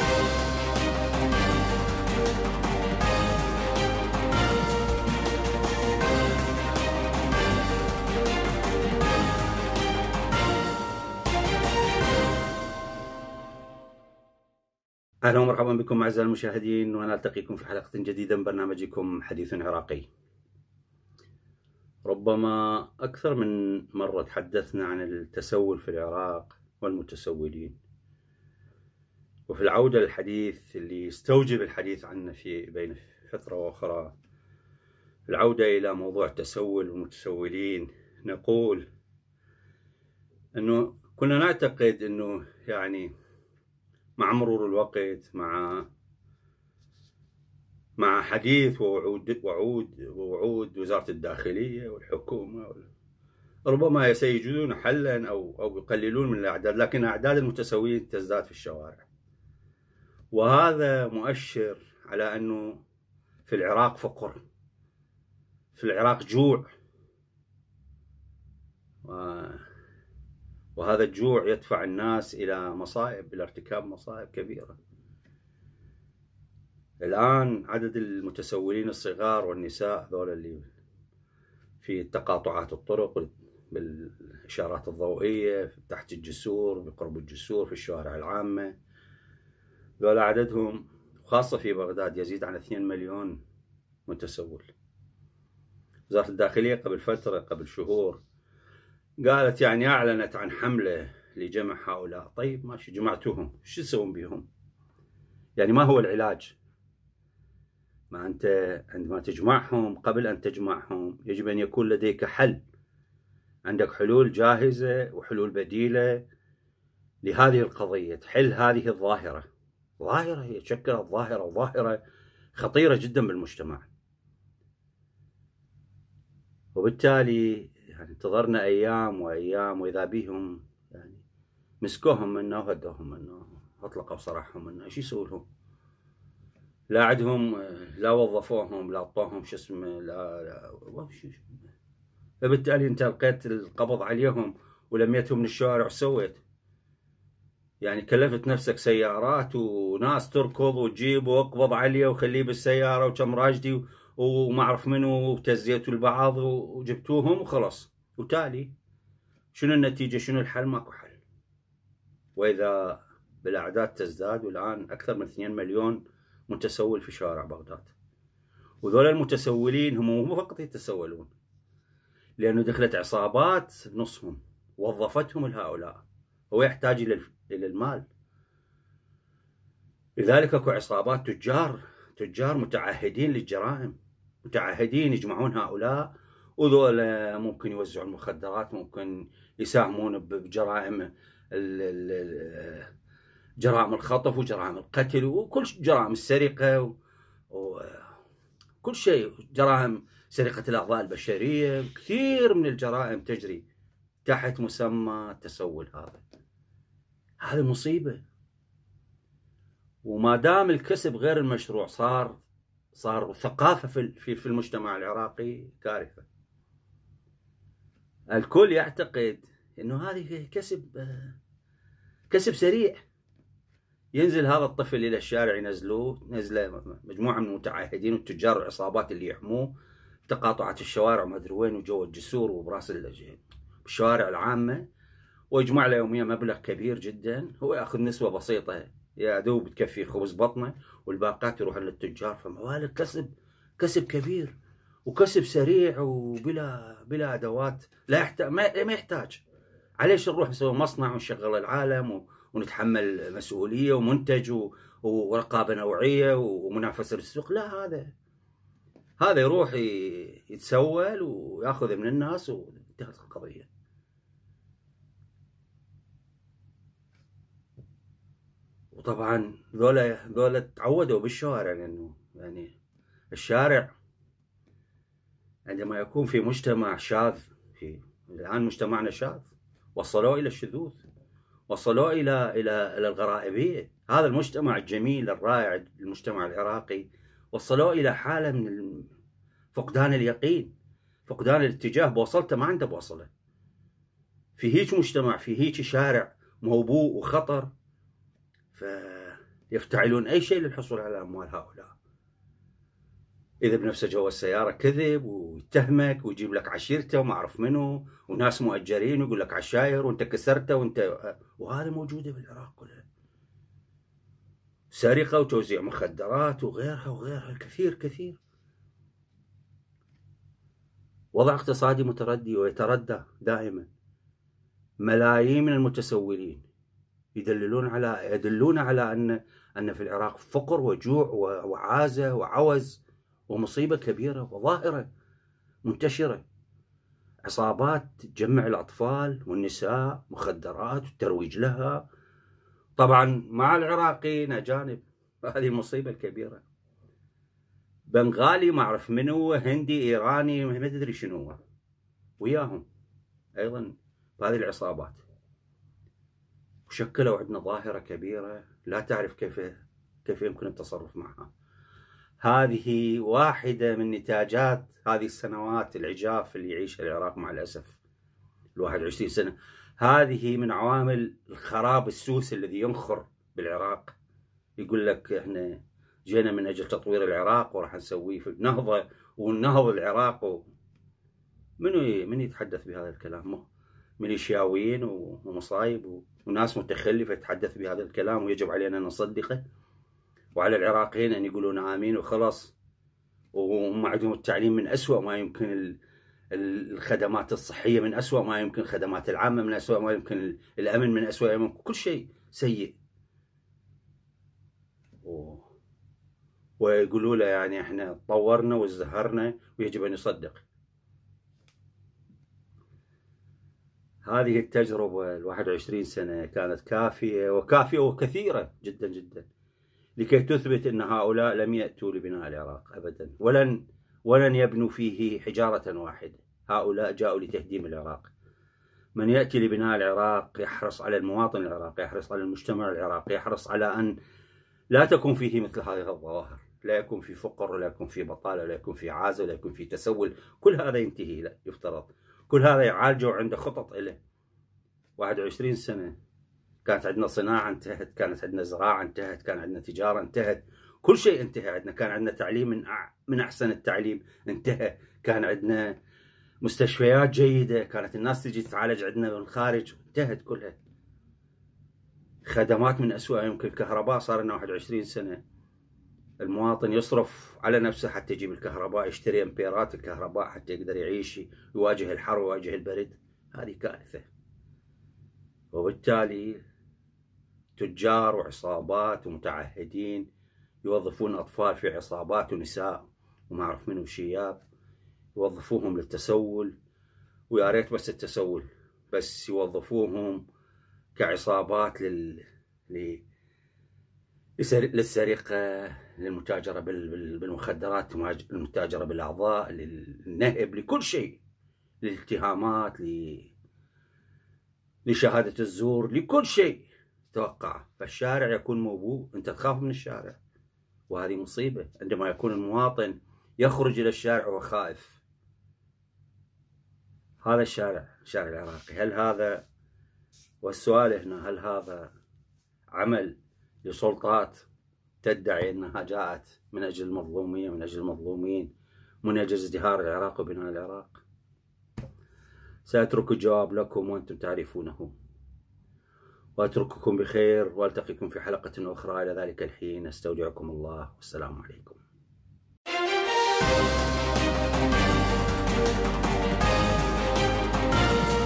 اهلا ومرحبا بكم اعزائي المشاهدين ونلتقيكم في حلقه جديده من برنامجكم حديث عراقي. ربما اكثر من مره تحدثنا عن التسول في العراق والمتسولين وفي العودة للحديث اللي يستوجب الحديث عنه في بين فترة وأخرى العودة إلى موضوع التسول والمتسولين نقول أنه كنا نعتقد أنه يعني مع مرور الوقت مع مع حديث ووعود وعود ووعود وزارة الداخلية والحكومة ربما سيجدون حلا أو أو يقللون من الأعداد لكن أعداد المتسولين تزداد في الشوارع وهذا مؤشر على انه في العراق فقر في العراق جوع وهذا الجوع يدفع الناس الى مصائب الى ارتكاب مصائب كبيره الان عدد المتسولين الصغار والنساء ذول اللي في تقاطعات الطرق بالاشارات الضوئيه تحت الجسور بقرب الجسور في الشوارع العامه ذولا عددهم خاصة في بغداد يزيد عن 2 مليون متسول وزارة الداخلية قبل فترة قبل شهور قالت يعني أعلنت عن حملة لجمع هؤلاء طيب ماشي جمعتوهم شو تسوون بهم يعني ما هو العلاج ما أنت عندما تجمعهم قبل أن تجمعهم يجب أن يكون لديك حل عندك حلول جاهزة وحلول بديلة لهذه القضية تحل هذه الظاهرة ظاهرة هي شكلت ظاهرة وظاهرة خطيرة جدا بالمجتمع وبالتالي يعني انتظرنا أيام وأيام وإذا بيهم يعني مسكوهم منا وهدوهم منا أطلقوا سراحهم منا شو يسووا لهم لا عندهم لا وظفوهم لا اعطوهم شو اسمه لا, لا وبالتالي انت القيت القبض عليهم ولميتهم من الشوارع وسويت يعني كلفت نفسك سيارات وناس تركض وتجيب واقبض عليه وخليه بالسياره وكم راجدي وما اعرف منو وتزيتوا البعض وجبتوهم وخلاص وتالي شنو النتيجه شنو الحل ماكو حل واذا بالاعداد تزداد والان اكثر من 2 مليون متسول في شوارع بغداد وذول المتسولين هم مو فقط يتسولون لانه دخلت عصابات بنصهم وظفتهم لهؤلاء هو يحتاج الى للمال لذلك اكو عصابات تجار تجار متعهدين للجرائم متعهدين يجمعون هؤلاء وذولا ممكن يوزعوا المخدرات ممكن يساهمون بجرائم جرائم الخطف وجرائم القتل وكل جرائم السرقة وكل شيء جرائم سرقة الأعضاء البشرية كثير من الجرائم تجري تحت مسمى التسول هذا هذه مصيبة وما دام الكسب غير المشروع صار صار ثقافة في في المجتمع العراقي كارثة الكل يعتقد انه هذه كسب كسب سريع ينزل هذا الطفل الى الشارع ينزلوه نزله مجموعه من المتعاهدين والتجار والعصابات اللي يحموه تقاطعت الشوارع وما ادري وين وجوه الجسور وبراس الشوارع العامه ويجمع له يوميا مبلغ كبير جدا هو ياخذ نسبه بسيطه يا دوب تكفي خبز بطنه والباقات يروحون للتجار فموالك كسب كسب كبير وكسب سريع وبلا بلا ادوات لا يحتاج ما يحتاج عليش نروح نسوي مصنع ونشغل العالم ونتحمل مسؤوليه ومنتج ورقابه نوعيه ومنافسه للسوق لا هذا هذا يروح يتسول وياخذ من الناس وانتهت القضيه طبعا ذولا ذولا تعودوا بالشوارع لانه يعني الشارع عندما يكون في مجتمع شاذ في الان مجتمعنا شاذ وصلوه الى الشذوذ وصلوه الى الى الى الغرائبيه هذا المجتمع الجميل الرائع المجتمع العراقي وصلوه الى حاله من فقدان اليقين فقدان الاتجاه بوصلته ما عنده بوصله في هيك مجتمع في هيك شارع موبوء وخطر فيفتعلون أي شيء للحصول على أموال هؤلاء إذا بنفسه جوا السيارة كذب ويتهمك ويجيب لك عشيرته وما أعرف منه وناس مؤجرين ويقول لك عشاير وأنت كسرته وأنت وهذه موجودة بالعراق كلها سرقة وتوزيع مخدرات وغيرها وغيرها الكثير كثير وضع اقتصادي متردي ويتردى دائما ملايين من المتسولين يدللون على يدلون على ان ان في العراق فقر وجوع وعازه وعوز ومصيبه كبيره وظاهره منتشره عصابات تجمع الاطفال والنساء مخدرات والترويج لها طبعا مع العراقيين اجانب هذه المصيبه الكبيره بنغالي ما اعرف منو هندي ايراني ما تدري شنو هو وياهم ايضا هذه العصابات شكلوا عندنا ظاهرة كبيرة لا تعرف كيف كيف يمكن التصرف معها هذه واحدة من نتاجات هذه السنوات العجاف اللي يعيشها العراق مع الأسف الواحد وعشرين سنة هذه من عوامل الخراب السوسي الذي ينخر بالعراق يقول لك احنا جينا من اجل تطوير العراق وراح نسويه في النهضه وننهض العراق و... منو من يتحدث بهذا الكلام؟ ميليشياويين ومصايب وناس متخلفة تتحدث بهذا الكلام ويجب علينا أن نصدقه وعلى العراقيين أن يقولون آمين وخلاص وهم عندهم التعليم من اسوء ما يمكن الخدمات الصحية من اسوء ما يمكن الخدمات العامة من اسوء ما يمكن الأمن من اسوء ما كل شيء سيء ويقولوا له يعني احنا طورنا وازدهرنا ويجب ان يصدق هذه التجربة ال 21 سنة كانت كافية وكافية وكثيرة جدا جدا لكي تثبت أن هؤلاء لم يأتوا لبناء العراق أبدا ولن ولن يبنوا فيه حجارة واحدة هؤلاء جاءوا لتهديم العراق من يأتي لبناء العراق يحرص على المواطن العراقي يحرص على المجتمع العراقي يحرص على أن لا تكون فيه مثل هذه الظواهر لا يكون في فقر ولا يكون في بطالة ولا يكون في عازل ولا يكون في تسول كل هذا ينتهي لا يفترض كل هذا يعالجه وعنده خطط له 21 سنة كانت عندنا صناعة انتهت كانت عندنا زراعة انتهت كان عندنا تجارة انتهت كل شيء انتهى عندنا كان عندنا تعليم من من أحسن التعليم انتهى كان عندنا مستشفيات جيدة كانت الناس تجي تتعالج عندنا من الخارج انتهت كلها خدمات من اسوء يمكن الكهرباء صار لنا 21 سنة المواطن يصرف على نفسه حتى يجيب الكهرباء يشتري امبيرات الكهرباء حتى يقدر يعيش يواجه الحر ويواجه البرد هذه كارثة وبالتالي تجار وعصابات ومتعهدين يوظفون أطفال في عصابات ونساء وما أعرف منو شياب يوظفوهم للتسول ويا ريت بس التسول بس يوظفوهم كعصابات لل... للسرقة للمتاجرة بالمخدرات المتاجرة بالأعضاء للنهب لكل شيء للاتهامات لشهادة الزور لكل شيء توقع فالشارع يكون موبوء أنت تخاف من الشارع وهذه مصيبة عندما يكون المواطن يخرج إلى الشارع وخائف هذا الشارع الشارع العراقي هل هذا والسؤال هنا هل هذا عمل لسلطات تدعي انها جاءت من اجل المظلوميه من اجل المظلومين من اجل ازدهار العراق وبناء العراق ساترك الجواب لكم وانتم تعرفونه واترككم بخير والتقيكم في حلقه اخرى الى ذلك الحين استودعكم الله والسلام عليكم